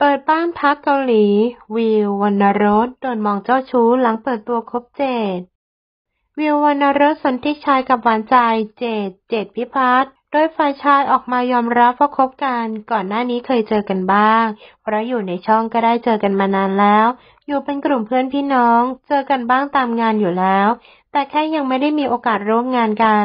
เปิดบ้านพักเกาหลีวิววรรณรสโดนมองเจ้าชู้หลังเปิดตัวคบเจ็ดวิววรรณรสสนทิชายกับหวานใจเจดเจดพิพัฒน์โดยฝ่ายชายออกมายอมรับว่าคบกันก่อนหน้านี้เคยเจอกันบ้างเพราะอยู่ในช่องก็ได้เจอกันมานานแล้ว อยู่เป็นกลุ่มเพื่อนพี่น้องเจอกันบ้างตามงานอยู่แล้ว แต่แค่ยังไม่ได้มีโอกาสร่วมงานกัน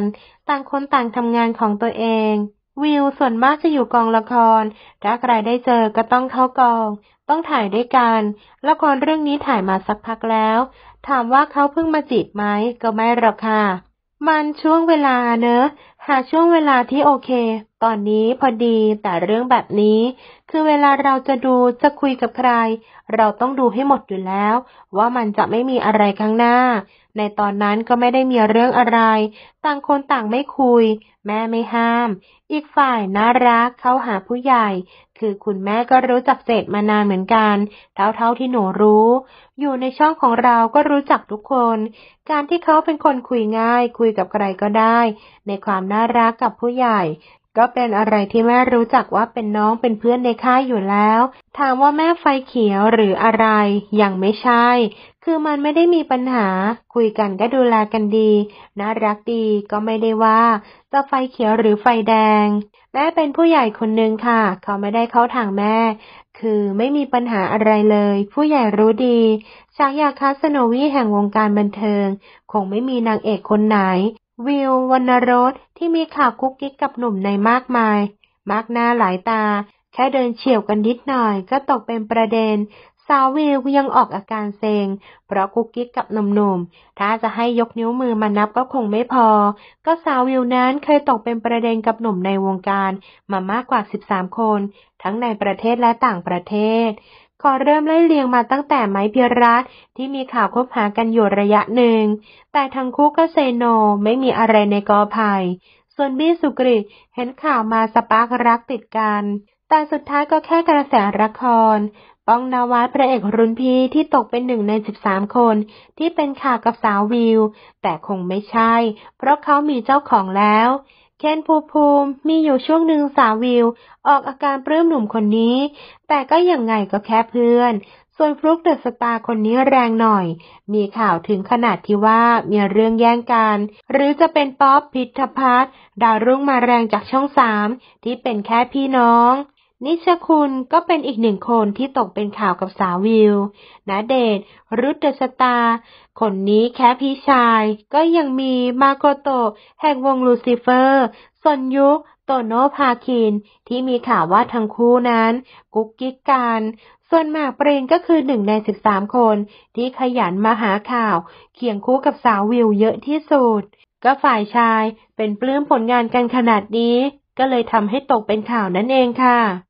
ต่างคนต่างทำงานของตัวเองวิวส่วนมากจะอยู่กองละคร ถ้าใครได้เจอก็ต้องเข้ากอง ต้องถ่ายด้วยกัน ละครเรื่องนี้ถ่ายมาสักพักแล้ว ถามว่าเขาเพิ่งมาจีบไหม ก็ไม่หรอกค่ะ มันช่วงเวลาเนอะ หาช่วงเวลาที่โอเคตอนนี้พอดีแต่เรื่องแบบนี้ คือเวลาเราจะดูจะคุยกับใคร เราต้องดูให้หมดอยู่แล้ว ว่ามันจะไม่มีอะไรข้างหน้า ในตอนนั้นก็ไม่ได้มีเรื่องอะไร ต่างคนต่างไม่คุย แม่ไม่ห้าม อีกฝ่ายน่ารักเข้าหาผู้ใหญ่ คือคุณแม่ก็รู้จักเจตมานานเหมือนกัน เท่าเท่าที่หนูรู้ อยู่ในช่องของเราก็รู้จักทุกคน การที่เขาเป็นคนคุยง่าย คุยกับใครก็ได้ ในความน่ารักกับผู้ใหญ่็เป็นอะไรที่แม่รู้จักว่าเป็นน้องเป็นเพื่อนในค่ายอยู่แล้ว ถามว่าแม่ไฟเขียวหรืออะไรยังไม่ใช่ คือมันไม่ได้มีปัญหาคุยกันก็ดูแลกันดีน่ารักดีก็ไม่ได้ว่าจะไฟเขียวหรือไฟแดง แม่เป็นผู้ใหญ่คนหนึ่งค่ะ เขาไม่ได้เข้าทางแม่ คือไม่มีปัญหาอะไรเลย ผู้ใหญ่รู้ดีฉากยาคาสโนวีแห่งวงการบันเทิง คงไม่มีนางเอกคนไหนวิววรรณรสที่มีข่าวคุกกิ๊กกับหนุ่มในมากมาย มากหน้าหลายตา แค่เดินเฉียวกันนิดหน่อยก็ตกเป็นประเด็น สาววิวยังออกอาการเซง เพราะคุกกิ๊กกับหนุ่มๆ ถ้าจะให้ยกนิ้วมือมานับก็คงไม่พอ ก็สาววิวนั้นเคยตกเป็นประเด็นกับหนุ่มในวงการมามากกว่า13 คน ทั้งในประเทศและต่างประเทศขอเริ่มไล่เลียงมาตั้งแต่ไม้พิรัตที่มีข่าวคบหากันอยู่ระยะหนึ่ง แต่ทั้งคู่ก็เซโนไม่มีอะไรในกอไัย ส่วนบี้สุกริตเห็นข่าวมาสปาร์ครักติดกัน แต่สุดท้ายก็แค่กระแสละคร ป้องนวัดพระเอกรุ่นพี่ที่ตกเป็นหนึ่งใน 13 คน ที่เป็นข่าวกับสาววิว แต่คงไม่ใช่ เพราะเขามีเจ้าของแล้วเคนภูภูมิมีอยู่ช่วงหนึ่งสาววิวออกอาการปลื้มหนุ่มคนนี้ แต่ก็ยังไงก็แค่เพื่อน ส่วนฟลุกเดอะสตาร์คนนี้แรงหน่อย มีข่าวถึงขนาดที่ว่ามีเรื่องแย่งกัน หรือจะเป็นป๊อปพิทพัฒดาวรุ่งมาแรงจากช่องสามที่เป็นแค่พี่น้องนิชคุณก็เป็นอีกหนึ่งคนที่ตกเป็นข่าวกับสาววิวนาเดชรุตเดชตา คนนี้แค่พี่ชายก็ยังมีมาโกโต แห่งวงลูซิเฟอร์ซอนยุกโตโนพาคินที่มีข่าวว่าทั้งคู่นั้นกุ๊กกิ๊กกัน ส่วนหมากเปรงก็คือหนึ่งในสสิบามคนที่ขยันมาหาข่าวเคียงคู่กับสาววิวเยอะที่สุด ก็ฝ่ายชายเป็นปลื้มผลงานกันขนาดนี้ ก็เลยทำให้ตกเป็นข่าวนั่นเองค่ะ